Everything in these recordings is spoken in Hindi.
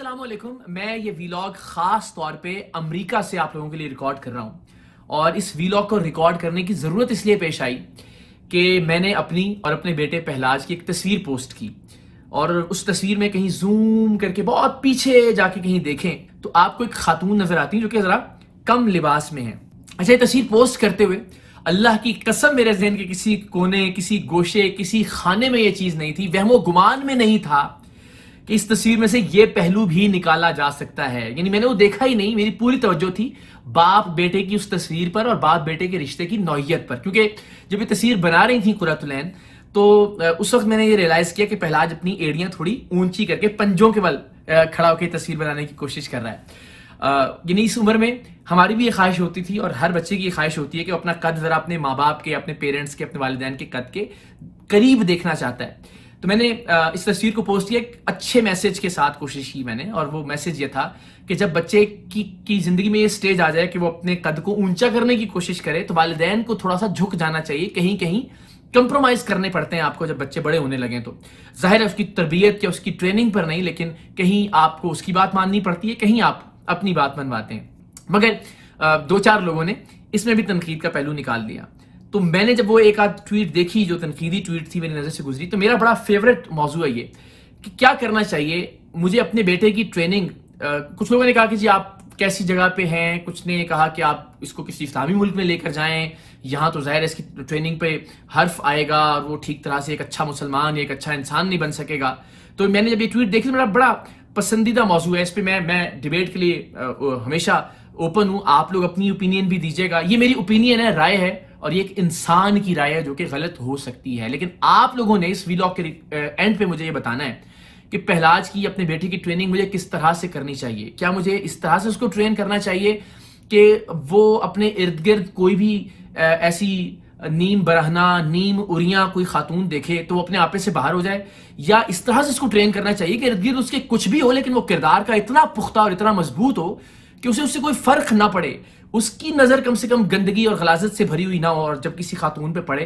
असलम मैं ये वीलॉग ख़ास तौर पे अमेरिका से आप लोगों के लिए रिकॉर्ड कर रहा हूँ और इस वीलॉग को रिकॉर्ड करने की ज़रूरत इसलिए पेश आई कि मैंने अपनी और अपने बेटे पहलाज की एक तस्वीर पोस्ट की और उस तस्वीर में कहीं जूम करके बहुत पीछे जाके कहीं देखें तो आपको एक खातून नज़र आती है जो कि ज़रा कम लिबास में है अच्छा ये तस्वीर पोस्ट करते हुए अल्लाह की कसम मेरे जहन के किसी कोने किसी गोशे किसी खाने में ये चीज़ नहीं थी वहमो गुमान में नहीं था कि इस तस्वीर में से ये पहलू भी निकाला जा सकता है यानी मैंने वो देखा ही नहीं मेरी पूरी तवज्जो थी बाप बेटे की उस तस्वीर पर और बाप बेटे के रिश्ते की नौीयत पर क्योंकि जब ये तस्वीर बना रही थी कुरतुलैन तो उस वक्त मैंने ये रियलाइज किया कि पहलाज अपनी एड़ियां थोड़ी ऊंची करके पंजों के बल खड़ा होकर तस्वीर बनाने की कोशिश कर रहा है यानी इस उम्र में हमारी भी ये ख्वाहिश होती थी और हर बच्चे की ख्वाहिश होती है कि अपना कद ज़रा अपने माँ बाप के अपने पेरेंट्स के अपने वालदेन के कद के करीब देखना चाहता है तो मैंने इस तस्वीर को पोस्ट किया एक अच्छे मैसेज के साथ कोशिश की मैंने और वो मैसेज ये था कि जब बच्चे की की ज़िंदगी में ये स्टेज आ जाए कि वो अपने कद को ऊंचा करने की कोशिश करे तो वालदेन को थोड़ा सा झुक जाना चाहिए कहीं कहीं कंप्रोमाइज करने पड़ते हैं आपको जब बच्चे बड़े होने लगे तो जाहिर है उसकी तरबियत या उसकी ट्रेनिंग पर नहीं लेकिन कहीं आपको उसकी बात माननी पड़ती है कहीं आप अपनी बात मनवाते हैं मगर दो चार लोगों ने इसमें भी तनकीद का पहलू निकाल दिया तो मैंने जब वो एक आध ट्वीट देखी जो तनकीदी ट्वीट थी मेरी नज़र से गुजरी तो मेरा बड़ा फेवरेट मौजू है ये कि क्या करना चाहिए मुझे अपने बेटे की ट्रेनिंग कुछ लोगों ने कहा कि जी आप कैसी जगह पे हैं कुछ ने कहा कि आप इसको किसी इस्लामी मुल्क में लेकर जाएं यहां तो जाहिर है इसकी ट्रेनिंग पे हर्फ आएगा और वो ठीक तरह से एक अच्छा मुसलमान एक अच्छा इंसान नहीं बन सकेगा तो मैंने जब ये ट्वीट देखी तो मेरा बड़ा पसंदीदा मौजू है इस पर मैं मैं डिबेट के लिए हमेशा ओपन हूँ आप लोग अपनी ओपिनियन भी दीजिएगा ये मेरी ओपिनियन है राय है और ये एक इंसान की राय है जो कि गलत हो सकती है लेकिन आप लोगों ने इस वीलॉग के एंड पे मुझे ये बताना है कि पहलाज की अपने बेटे की ट्रेनिंग मुझे किस तरह से करनी चाहिए क्या मुझे इस तरह से उसको ट्रेन करना चाहिए कि वो अपने इर्द गिर्द कोई भी ऐसी नीम बरहना नीम उरिया कोई खातून देखे तो वो अपने आपे से बाहर हो जाए या इस तरह से उसको ट्रेन करना चाहिए कि इर्द गिर्द उसके कुछ भी हो लेकिन वो किरदार का इतना पुख्ता और इतना मजबूत हो कि उसे उससे कोई फर्क ना पड़े उसकी नज़र कम से कम गंदगी और गलाजत से भरी हुई ना हो और जब किसी खातून पे पड़े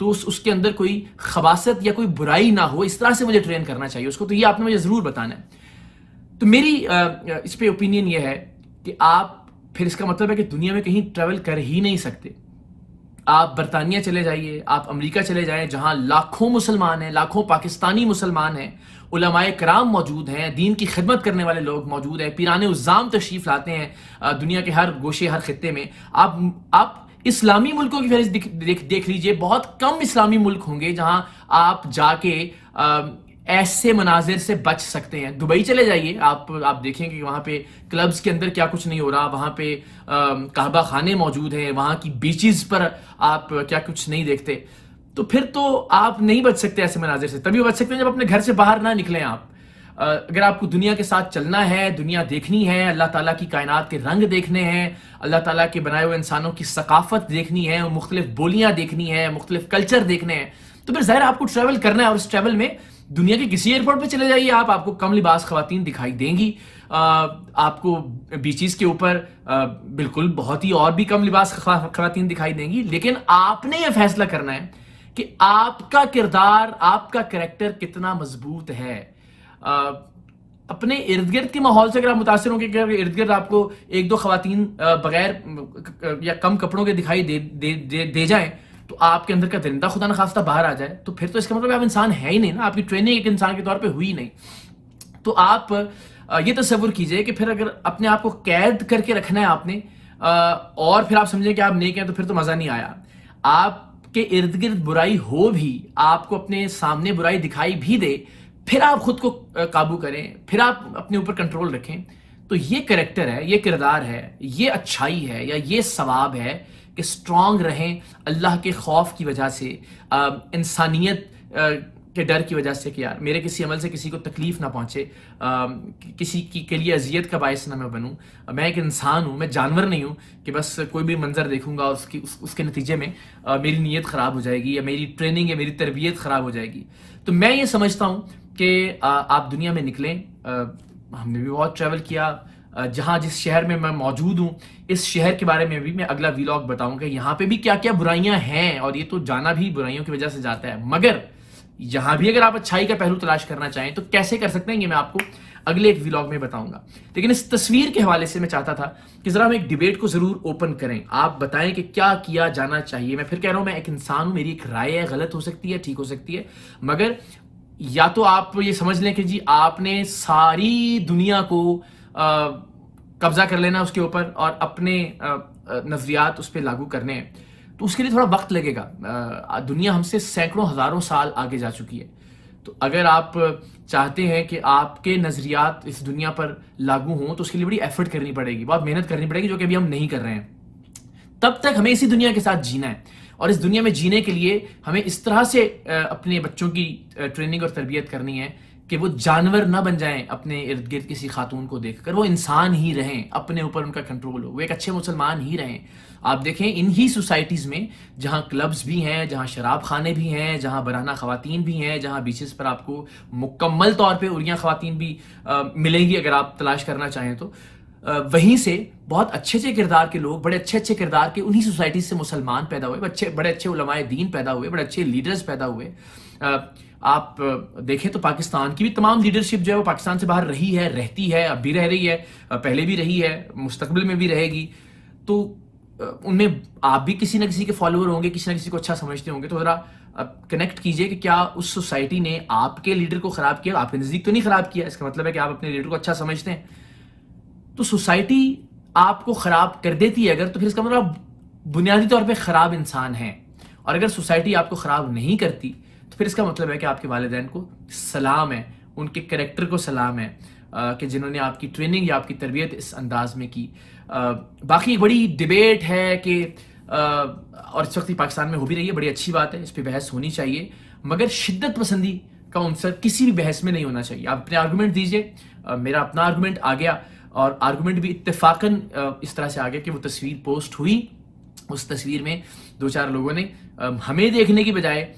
तो उस उसके अंदर कोई खबासत या कोई बुराई ना हो इस तरह से मुझे ट्रेन करना चाहिए उसको तो ये आपने मुझे ज़रूर बताना है तो मेरी इस पर ओपिनियन ये है कि आप फिर इसका मतलब है कि दुनिया में कहीं ट्रेवल कर ही नहीं सकते आप बरतानिया चले जाइए आप अमेरिका चले जाए जहां लाखों मुसलमान हैं लाखों पाकिस्तानी मुसलमान हैं उलमाए कराम मौजूद हैं दीन की खिदमत करने वाले लोग मौजूद हैं पीरान उज़ाम तशरीफ़ लाते हैं दुनिया के हर गोशे हर खत्े में आप आप इस्लामी मुल्कों की फहरिस्त देख, देख, देख लीजिए बहुत कम इस्लामी मुल्क होंगे जहां आप जाके ऐसे मनाजिर से बच सकते हैं दुबई चले जाइए आप आप देखेंगे कि वहाँ पे क्लब्स के अंदर क्या कुछ नहीं हो रहा वहाँ पे कहबा खाने मौजूद हैं वहाँ की बीचेस पर आप क्या कुछ नहीं देखते तो फिर तो आप नहीं बच सकते ऐसे मनाजिर से तभी बच सकते हैं जब अपने घर से बाहर ना निकलें आप अगर आपको दुनिया के साथ चलना है दुनिया देखनी है अल्लाह ताला की कायनात के रंग देखने हैं अल्लाह ताला के बनाए हुए इंसानों की सकाफत देखनी है मुख्तलिफ बोलियां देखनी है मुख्तलिफ कल्चर देखने हैं तो फिर ज़ाहिर आपको ट्रैवल करना है और उस ट्रैवल में दुनिया के किसी एयरपोर्ट पे चले जाइए आप आपको कम लिबास खातन दिखाई देंगी आ, आपको बीचेस के ऊपर बिल्कुल बहुत ही और भी कम लिबास खातन दिखाई देंगी लेकिन आपने ये फैसला करना है कि आपका किरदार आपका करेक्टर कितना मजबूत है आ, अपने इर्द गिर्द के माहौल से अगर आप मुतासर होंगे अगर इर्द गिर्द आपको एक दो खातन बगैर या कम कपड़ों के दिखाई दे, दे, दे, दे जाएं तो आपके अंदर का दरिंदा खुदा न खास्ता बाहर आ जाए तो फिर तो इसका मतलब आप इंसान है ही नहीं ना आपकी ट्रेनिंग एक इंसान के तौर पर हुई नहीं तो आप ये तस्वुर कीजिए कि फिर अगर अपने आप को कैद करके रखना है आपने और फिर आप समझें कि आप नेक हैं तो फिर तो मज़ा नहीं आया आपके इर्द गिर्द बुराई हो भी आपको अपने सामने बुराई दिखाई भी दे फिर आप खुद को काबू करें फिर आप अपने ऊपर कंट्रोल रखें तो ये करेक्टर है ये किरदार है ये अच्छाई है या ये सवाब है कि स्ट्रांग रहें अल्लाह के खौफ की वजह से इंसानियत के डर की वजह से कि यार मेरे किसी अमल से किसी को तकलीफ़ ना पहुँचे किसी की के लिए अजियत का बायस ना मैं बनूँ मैं एक इंसान हूँ मैं जानवर नहीं हूँ कि बस कोई भी मंजर देखूँगा और उसकी उस, उसके नतीजे में आ, मेरी नीयत ख़राब हो जाएगी या मेरी ट्रेनिंग या मेरी तरबियत ख़राब हो जाएगी तो मैं ये समझता हूँ कि आप दुनिया में निकलें आ, हमने भी बहुत ट्रैवल किया जहां जिस शहर में मैं मौजूद हूं इस शहर के बारे में भी मैं अगला व्लॉग बताऊंगा यहां पे भी क्या क्या बुराइयां हैं और ये तो जाना भी बुराइयों की वजह से जाता है मगर यहां भी अगर आप अच्छाई का पहलू तलाश करना चाहें तो कैसे कर सकते हैं ये मैं आपको अगले एक व्लॉग में बताऊंगा लेकिन इस तस्वीर के हवाले से मैं चाहता था कि जरा हम एक डिबेट को जरूर ओपन करें आप बताएं कि क्या किया जाना चाहिए मैं फिर कह रहा हूं मैं एक इंसान हूं मेरी एक राय है गलत हो सकती है ठीक हो सकती है मगर या तो आप ये समझ लें कि जी आपने सारी दुनिया को कब्जा कर लेना उसके ऊपर और अपने नजरियात उस पर लागू करने हैं तो उसके लिए थोड़ा वक्त लगेगा दुनिया हमसे सैकड़ों हज़ारों साल आगे जा चुकी है तो अगर आप चाहते हैं कि आपके नज़रियात इस दुनिया पर लागू हों तो उसके लिए बड़ी एफर्ट करनी पड़ेगी बहुत मेहनत करनी पड़ेगी जो कि अभी हम नहीं कर रहे हैं तब तक हमें इसी दुनिया के साथ जीना है और इस दुनिया में जीने के लिए हमें इस तरह से अपने बच्चों की ट्रेनिंग और तरबियत करनी है कि वो जानवर ना बन जाएं अपने इर्द गिर्द किसी खातून को देखकर वो इंसान ही रहें अपने ऊपर उनका कंट्रोल हो वो एक अच्छे मुसलमान ही रहें आप देखें इन ही सोसाइटीज़ में जहाँ क्लब्स भी हैं जहां शराब खाने भी हैं जहां बराना खातन भी हैं जहां बीचेस पर आपको मुकम्मल तौर पर उड़िया खातन भी आ, मिलेंगी अगर आप तलाश करना चाहें तो वहीं से बहुत अच्छे अच्छे किरदार के लोग बड़े अच्छे अच्छे किरदार के उन्हीं सोसाइटी से मुसलमान पैदा हुए अच्छे बड़े अच्छे उलमाए दीन पैदा हुए बड़े अच्छे लीडर्स पैदा हुए आप देखें तो पाकिस्तान की भी तमाम लीडरशिप जो है वो पाकिस्तान से बाहर रही है रहती है अब भी रह रही है पहले भी रही है मुस्तकबिल में भी रहेगी तो उनमें आप भी किसी ना किसी के फॉलोअर होंगे किसी ना किसी को अच्छा समझते होंगे तो ज़रा कनेक्ट कीजिए कि क्या उस सोसाइटी ने आपके लीडर को ख़राब किया आपके नज़दीक तो नहीं ख़राब किया इसका मतलब है कि आप अपने लीडर को अच्छा समझते हैं तो सोसाइटी आपको खराब कर देती है अगर तो फिर इसका मतलब आप बुनियादी तौर पर खराब इंसान हैं और अगर सोसाइटी आपको खराब नहीं करती तो फिर इसका मतलब है कि आपके वालदेन को सलाम है उनके करेक्टर को सलाम है आ, कि जिन्होंने आपकी ट्रेनिंग या आपकी तरबियत इस अंदाज में की आ, बाकी बड़ी डिबेट है कि और इस वक्त पाकिस्तान में हो भी रही है बड़ी अच्छी बात है इस पर बहस होनी चाहिए मगर शिद्दत पसंदी का उनसर किसी भी बहस में नहीं होना चाहिए आप अपने आर्गूमेंट दीजिए मेरा अपना आर्गूमेंट आ गया और आर्गूमेंट भी इतफाक़न इस तरह से आ गया कि वो तस्वीर पोस्ट हुई उस तस्वीर में दो चार लोगों ने हमें देखने की बजाय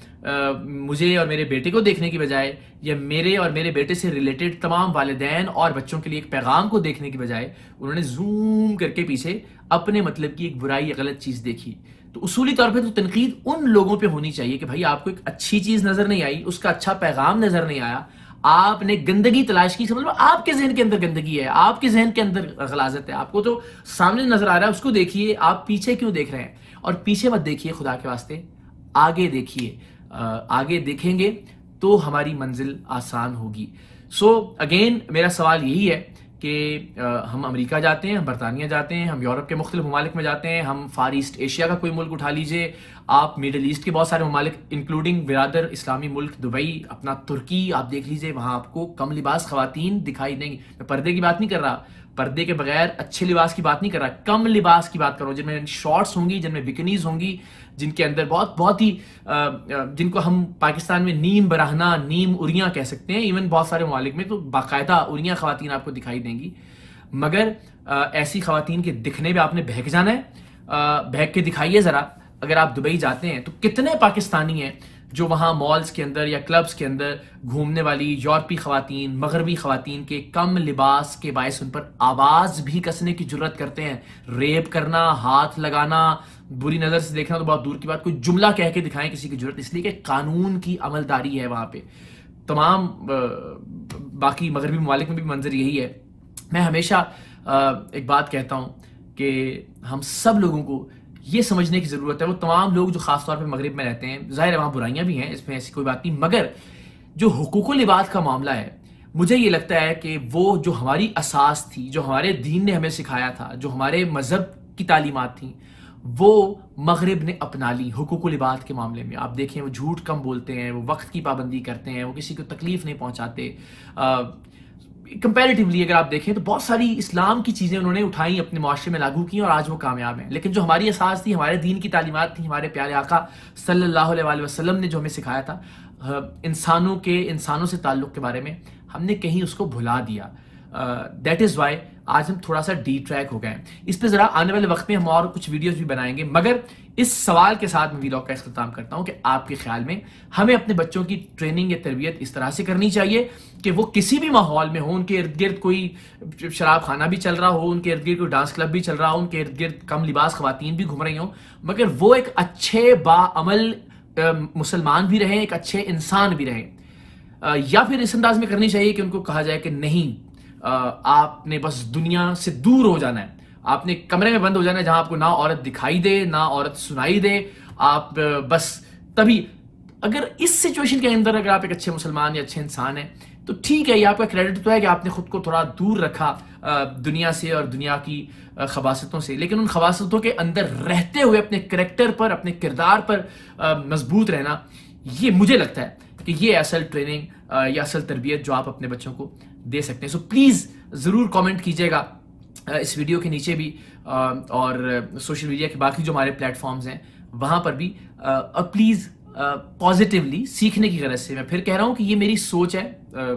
मुझे और मेरे बेटे को देखने की बजाय या मेरे और मेरे बेटे से रिलेटेड तमाम वालदेन और बच्चों के लिए एक पैगाम को देखने की बजाय उन्होंने जूम करके पीछे अपने मतलब की एक बुराई या गलत चीज़ देखी तो उसूली तौर पे तो तनकीद उन लोगों पे होनी चाहिए कि भाई आपको एक अच्छी चीज़ नज़र नहीं आई उसका अच्छा पैगाम नज़र नहीं आया आपने गंदगी तलाश की समझ लो आपके जहन के अंदर गंदगी है आपके जहन के अंदर गलाजत है आपको जो तो सामने नजर आ रहा है उसको देखिए आप पीछे क्यों देख रहे हैं और पीछे मत देखिए खुदा के वास्ते आगे देखिए आगे देखेंगे तो हमारी मंजिल आसान होगी सो so, अगेन मेरा सवाल यही है कि हम अमेरिका जाते हैं हम बरतानिया जाते हैं हम यूरोप के मुख्तलिफ ममालिक में जाते हैं हम फार ईस्ट एशिया का कोई मुल्क उठा लीजिए आप मिडल ईस्ट के बहुत सारे ममालिक इंक्लूडिंग बिरदर इस्लामी मुल्क दुबई अपना तुर्की आप देख लीजिए वहाँ आपको कम लिबास खुवान दिखाई देंगी मैं पर्दे की बात नहीं कर रहा पर्दे के बगैर अच्छे लिबास की बात नहीं कर रहा कम लिबास की बात कर रहा हूँ जिनमें शॉर्ट्स होंगी जिनमें बिकनीज होंगी जिनके अंदर बहुत बहुत ही जिनको हम पाकिस्तान में नीम बराहना नीम उरियाँ कह सकते हैं इवन बहुत सारे ममालिक में तो बाकायदा उरियाँ खातन आपको दिखाई देंगी मगर ऐसी खातन के दिखने में आपने बहक जाना है बहक के दिखाइए ज़रा अगर आप दुबई जाते हैं तो कितने पाकिस्तानी हैं जो वहाँ मॉल्स के अंदर या क्लब्स के अंदर घूमने वाली यूरोपी खातन मगरबी खातन के कम लिबास के बायस उन पर आवाज़ भी कसने की जरूरत करते हैं रेप करना हाथ लगाना बुरी नज़र से देखना तो बहुत दूर की बात कोई जुमला कह के दिखाएं किसी की जरूरत इसलिए कि कानून की अमलदारी है वहाँ पर तमाम बाकी मगरबी ममालिक में भी मंजर यही है मैं हमेशा एक बात कहता हूँ कि हम सब लोगों को ये समझने की ज़रूरत है वो तमाम लोग जो खासतौर पर मगरब में रहते हैं ज़ाहिर है वहाँ बुराइयाँ भी हैं इसमें ऐसी कोई बात नहीं मगर जो हकूक लिबाद का मामला है मुझे ये लगता है कि वो जो हमारी असास थी जो हमारे दीन ने हमें सिखाया था जो हमारे मज़हब की तालीमत थी वो मगरब ने अपना ली हकूक लिबाद के मामले में आप देखें वो झूठ कम बोलते हैं वो वक्त की पाबंदी करते हैं वो किसी को तकलीफ़ नहीं पहुँचाते कंपेरेटिवली अगर आप देखें तो बहुत सारी इस्लाम की चीज़ें उन्होंने उठाई अपने माशरे में लागू की और आज वो कामयाब हैं लेकिन जो हमारी असास थी हमारे दीन की तालीमत थी हमारे प्यारे आका सल्लल्लाहु अलैहि वसल्लम ने जो हमें सिखाया था इंसानों के इंसानों से ताल्लुक़ के बारे में हमने कहीं उसको भुला दिया दैट इज़ वाई आज हम थोड़ा सा डी ट्रैक हो गए इस पर ज़रा आने वाले वक्त में हम और कुछ वीडियोज भी बनाएंगे मगर इस सवाल के साथ मैं वीलॉग का अख्ताम करता हूं कि आपके ख्याल में हमें अपने बच्चों की ट्रेनिंग या तरबियत इस तरह से करनी चाहिए कि वो किसी भी माहौल में हो उनके इर्द गिर्द कोई शराब खाना भी चल रहा हो उनके इर्द गिर्द कोई डांस क्लब भी चल रहा हो उनके इर्द गिर्द कम लिबास खुवान भी घूम रही हों मगर वो एक अच्छे बामल मुसलमान भी रहें एक अच्छे इंसान भी रहें या फिर इस अंदाज में करनी चाहिए कि उनको कहा जाए कि नहीं आपने बस दुनिया से दूर हो जाना है आपने कमरे में बंद हो जाना है जहां आपको ना औरत दिखाई दे ना औरत सुनाई दे आप बस तभी अगर इस सिचुएशन के अंदर अगर आप एक अच्छे मुसलमान या अच्छे इंसान हैं तो ठीक है ये आपका क्रेडिट तो है कि आपने खुद को थोड़ा दूर रखा दुनिया से और दुनिया की खबासतों से लेकिन उन खबासतों के अंदर रहते हुए अपने करेक्टर पर अपने किरदार पर मजबूत रहना ये मुझे लगता है कि ये असल ट्रेनिंग या असल तरबियत जो आप अपने बच्चों को दे सकते हैं सो प्लीज़ ज़रूर कॉमेंट कीजिएगा इस वीडियो के नीचे भी और सोशल मीडिया के बाकी जो हमारे प्लेटफॉर्म्स हैं वहाँ पर भी और प्लीज़ पॉजिटिवली सीखने की गरज से मैं फिर कह रहा हूँ कि ये मेरी सोच है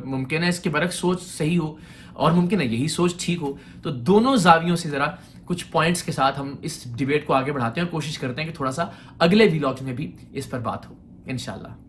मुमकिन है इसके बरक सोच सही हो और मुमकिन है यही सोच ठीक हो तो दोनों जावियों से ज़रा कुछ पॉइंट्स के साथ हम इस डिबेट को आगे बढ़ाते हैं और कोशिश करते हैं कि थोड़ा सा अगले व्लॉग्स में भी इस पर बात हो इनशाला